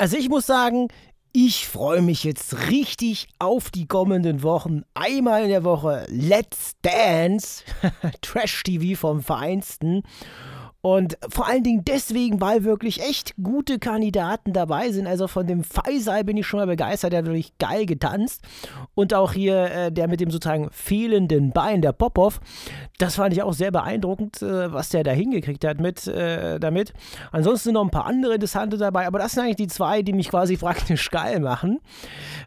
Also ich muss sagen, ich freue mich jetzt richtig auf die kommenden Wochen. Einmal in der Woche Let's Dance, Trash TV vom Vereinsten. Und vor allen Dingen deswegen, weil wirklich echt gute Kandidaten dabei sind. Also von dem Faisal bin ich schon mal begeistert, der hat wirklich geil getanzt. Und auch hier äh, der mit dem sozusagen fehlenden Bein, der Popov, das fand ich auch sehr beeindruckend, äh, was der da hingekriegt hat mit äh, damit. Ansonsten noch ein paar andere interessante dabei, aber das sind eigentlich die zwei, die mich quasi praktisch geil machen.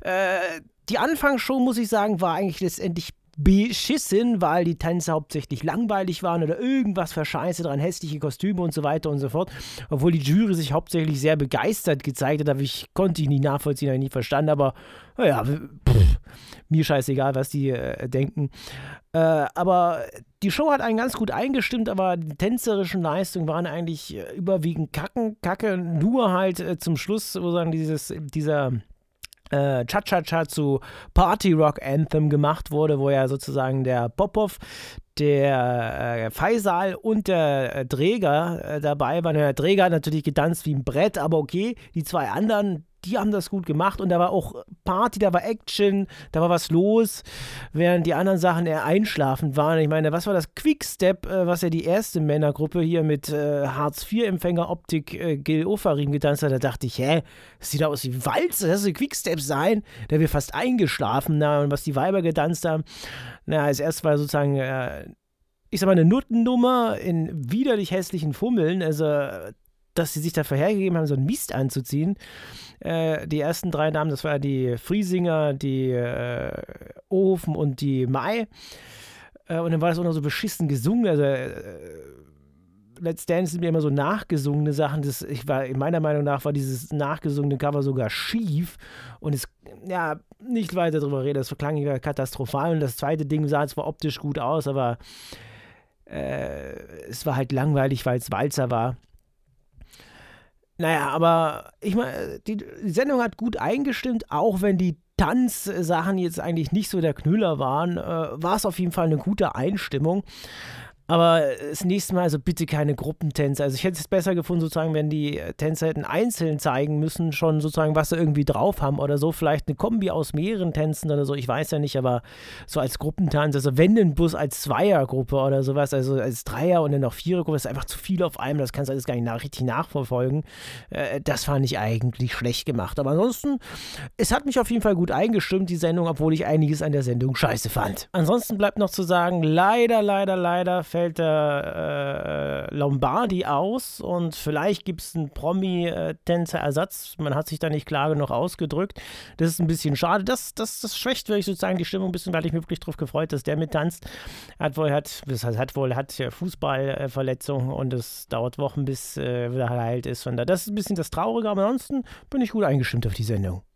Äh, die Anfangsshow, muss ich sagen, war eigentlich letztendlich beschissen, weil die Tänze hauptsächlich langweilig waren oder irgendwas für Scheiße dran, hässliche Kostüme und so weiter und so fort. Obwohl die Jury sich hauptsächlich sehr begeistert gezeigt hat, aber ich konnte ich nicht nachvollziehen, habe ich nicht verstanden, aber naja, mir scheißegal, was die äh, denken. Äh, aber die Show hat einen ganz gut eingestimmt, aber die tänzerischen Leistungen waren eigentlich äh, überwiegend Kacken, Kacke, nur halt äh, zum Schluss sozusagen dieses, dieser äh, Cha-Cha-Cha zu Party Rock Anthem gemacht wurde, wo ja sozusagen der Popov, der äh, Faisal und der äh, Dräger äh, dabei waren. Der Dräger hat natürlich getanzt wie ein Brett, aber okay, die zwei anderen, die haben das gut gemacht und da war auch Party, da war Action, da war was los, während die anderen Sachen eher einschlafend waren. Ich meine, was war das Quickstep, äh, was ja die erste Männergruppe hier mit äh, Hartz-IV-Empfänger-Optik äh, Gil Ofarim getanzt hat? Da dachte ich, hä, das sieht aus wie Walze, das soll Quickstep sein. Da wir fast eingeschlafen, na, und was die Weiber getanzt haben. Na, als erstes war sozusagen. Äh, ich sag mal, eine Nuttennummer in widerlich hässlichen Fummeln. Also, dass sie sich dafür hergegeben haben, so einen Mist anzuziehen. Äh, die ersten drei Damen, das war die Friesinger, die äh, Ohofen und die Mai. Äh, und dann war das auch noch so beschissen gesungen. Also äh, Let's Dance sind mir immer so nachgesungene Sachen. Das, ich war, meiner Meinung nach war dieses nachgesungene Cover sogar schief und es, ja, nicht weiter drüber reden. Das klang ja katastrophal und das zweite Ding sah zwar optisch gut aus, aber äh, es war halt langweilig, weil es Walzer war. Naja, aber ich meine, die, Sendung hat gut eingestimmt, auch wenn die Tanzsachen jetzt eigentlich nicht so der Knüller waren, äh, war es auf jeden Fall eine gute Einstimmung. Aber äh, das nächste Mal, also bitte keine Gruppentänze. Also ich hätte es besser gefunden, sozusagen, wenn die äh, Tänzer hätten einzeln zeigen müssen, schon sozusagen, was sie irgendwie drauf haben oder so. Vielleicht eine Kombi aus mehreren Tänzen oder so. Ich weiß ja nicht, aber so als Gruppentanz, also wenn den Bus als Zweiergruppe oder sowas, also als Dreier und dann noch Vierergruppe, ist einfach zu viel auf einem. Das kannst du alles gar nicht nach, richtig nachverfolgen. Äh, das fand ich eigentlich schlecht gemacht. Aber ansonsten, es hat mich auf jeden Fall gut eingestimmt, die Sendung, obwohl ich einiges an der Sendung scheiße fand. Ansonsten bleibt noch zu sagen, leider, leider, leider fällt fällt der äh, äh, Lombardi aus und vielleicht gibt es einen Promi-Tänzer-Ersatz. Äh, Man hat sich da nicht klar genug ausgedrückt. Das ist ein bisschen schade. Das, das, das schwächt wirklich sozusagen die Stimmung ein bisschen, weil ich mich wirklich darauf gefreut, dass der mittanzt. Hat wohl, hat, das heißt, hat wohl, hat äh, Fußballverletzungen und es dauert Wochen, bis äh, wieder heilt ist. Von da. Das ist ein bisschen das Traurige, aber ansonsten bin ich gut eingestimmt auf die Sendung.